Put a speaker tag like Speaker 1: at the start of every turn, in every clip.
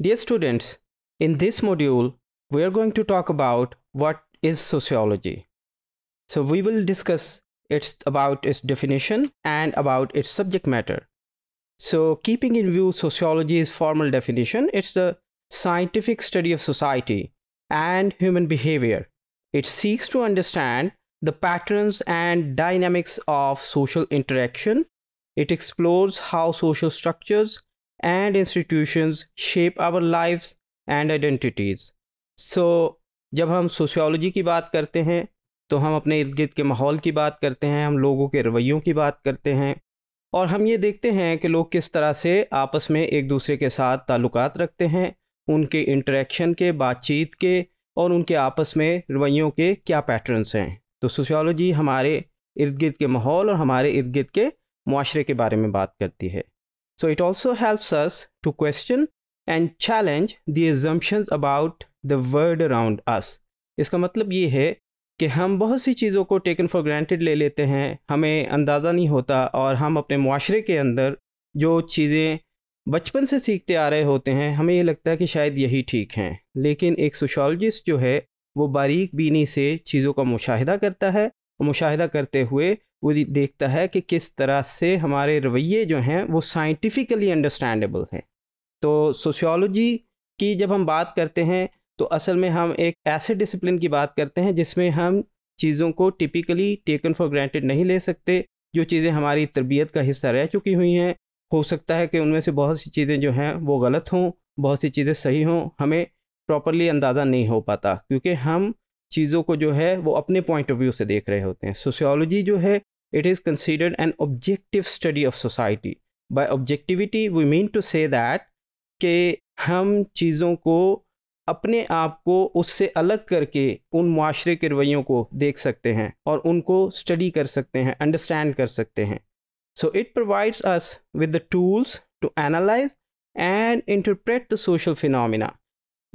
Speaker 1: Dear students, in this module, we are going to talk about what is sociology. So we will discuss its about its definition and about its subject matter. So keeping in view sociology's formal definition, it's the scientific study of society and human behavior. It seeks to understand the patterns and dynamics of social interaction. It explores how social structures and institutions shape our lives and identities. So, जब हम sociology की बात करते हैं तो हम अपने इर्द गिर्द के माहौल की बात करते हैं हम लोगों के रवैयों की बात करते हैं और हम ये देखते हैं कि लोग किस तरह से आपस में एक दूसरे के साथ ताल्लुक रखते हैं उनके इंटरेक्शन के बातचीत के और उनके आपस में रवैयों के क्या पैटर्न्स हैं तो सोशियोलॉजी हमारे इर्द गिर्द के माहौल और हमारे इर्द गिर्द के माशरे के बारे में बात करती है So it also helps us to question and challenge the assumptions about the world around us. इसका मतलब ये है कि हम बहुत सी चीज़ों को टेकन फॉर ग्रांटेड ले लेते हैं हमें अंदाज़ा नहीं होता और हम अपने माशरे के अंदर जो चीज़ें बचपन से सीखते आ रहे होते हैं हमें ये लगता है कि शायद यही ठीक हैं लेकिन एक सोशोलॉजिस्ट जो है वो बारीक बीनी से चीज़ों का मुशाहिदा करता है और मुशाहिदा करते हुए वो देखता है कि किस तरह से हमारे रवैये जो हैं वो साइंटिफिकली अंडरस्टैंडेबल हैं तो सोशियोलॉजी की जब हम बात करते हैं तो असल में हम एक ऐसे डिसिप्लिन की बात करते हैं जिसमें हम चीज़ों को टिपिकली टेकन फॉर ग्रांटेड नहीं ले सकते जो चीज़ें हमारी तरबियत का हिस्सा रह चुकी हुई हैं हो सकता है कि उनमें से बहुत सी चीज़ें जो हैं वो गलत हों बहुत सी चीज़ें सही हों हमें प्रॉपरली अंदाज़ा नहीं हो पाता क्योंकि हम चीज़ों को जो है वो अपने पॉइंट ऑफ व्यू से देख रहे होते हैं सोशियोलॉजी जो है it is considered an objective study of society. By objectivity, we mean to say that कि हम चीज़ों को अपने आप को उससे अलग करके उन माशरे के रवैयों को देख सकते हैं और उनको स्टडी कर सकते हैं अंडरस्टैंड कर सकते हैं so it provides us with the tools to analyse and interpret the social phenomena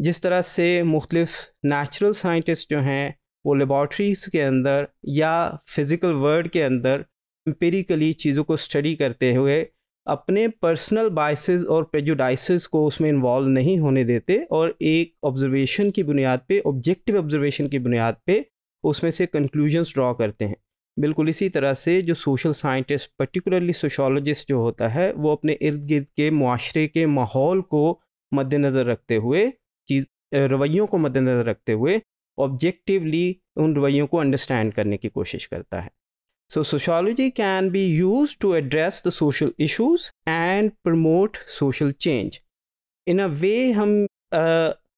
Speaker 1: जिस तरह से मुख्तलिफ नेचुरल साइंटिस्ट जो हैं वो लेबॉर्ट्रीज के अंदर या फिज़िकल वर्ल्ड के अंदर एम्पेरिकली चीज़ों को स्टडी करते हुए अपने पर्सनल बाइसेस और प्रेजुडाइसेस को उसमें इन्वॉल्व नहीं होने देते और एक ऑब्जर्वेशन की बुनियाद पे ऑब्जेक्टिव ऑब्जर्वेशन की बुनियाद पे उसमें से कंक्लूजन्स ड्रॉ करते हैं बिल्कुल इसी तरह से जो सोशल साइंटिस्ट पर्टिकुलरली सोशोलॉजिस्ट जो होता है वो अपने इर्द गिर्द के माशरे के माहौल को मद्देनज़र रखते हुए चीज रवैयों को मद्देनज़र रखते हुए ऑब्जेक्टिवली उन रवैयों को अंडरस्टैंड करने की कोशिश करता है so sociology can be use to address the social issues and promote social change in a way हम आ,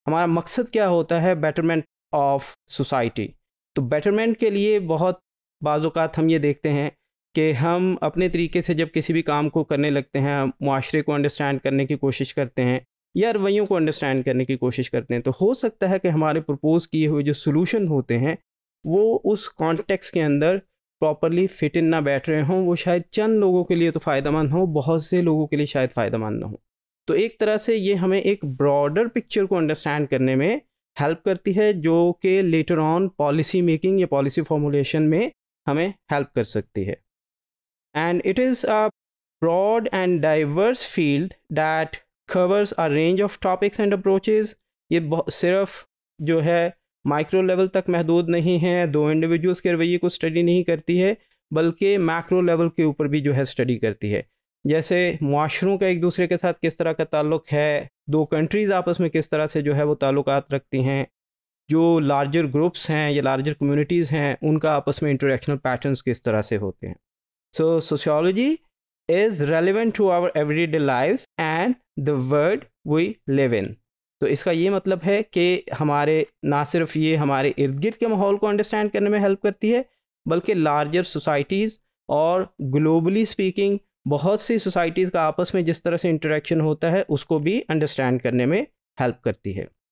Speaker 1: हमारा मकसद क्या होता है बेटरमेंट ऑफ सोसाइटी तो बेटरमेंट के लिए बहुत बाज़ात हम ये देखते हैं कि हम अपने तरीके से जब किसी भी काम को करने लगते हैं माशरे को अंडरस्टैंड करने की कोशिश करते हैं या रवैयों को अंडरस्टैंड करने की कोशिश करते हैं तो हो सकता है कि हमारे प्रपोज किए हुए जो सोलूशन होते हैं वो उस कॉन्टेक्स के अंदर प्रॉपरली फिट इन ना बैठ रहे हों वो शायद चंद लोगों के लिए तो फ़ायदा मंद हो बहुत से लोगों के लिए शायद फ़ायदा मंद ना हो तो एक तरह से ये हमें एक ब्रॉडर पिक्चर को अंडरस्टैंड करने में हेल्प करती है जो कि लेटर ऑन पॉलिसी मेकिंग या पॉलिसी फॉर्मूलेशन में हमें हेल्प कर सकती है and it is a broad and diverse field that covers a range of topics and approaches ये सिर्फ जो है माइक्रो लेवल तक महदूद नहीं है दो इंडिविजुअल्स के रवैये को स्टडी नहीं करती है बल्कि मैक्रो लेवल के ऊपर भी जो है स्टडी करती है जैसे माशरों का एक दूसरे के साथ किस तरह का ताल्लुक है दो कंट्रीज़ आपस में किस तरह से जो है वो ताल्लुक रखती हैं जो लार्जर ग्रुप्स हैं या लार्जर कम्युनिटीज़ हैं उनका आपस में इंटरेक्शनल पैटर्न्स किस तरह से होते हैं so sociology is relevant to our everyday life and the world we live in तो इसका ये मतलब है कि हमारे ना सिर्फ ये हमारे इर्द गिर्द के माहौल को अंडरस्टैंड करने में हेल्प करती है बल्कि लार्जर सोसाइटीज़ और ग्लोबली स्पीकिंग बहुत सी सोसाइटीज़ का आपस में जिस तरह से इंटरेक्शन होता है उसको भी अंडरस्टैंड करने में हेल्प करती है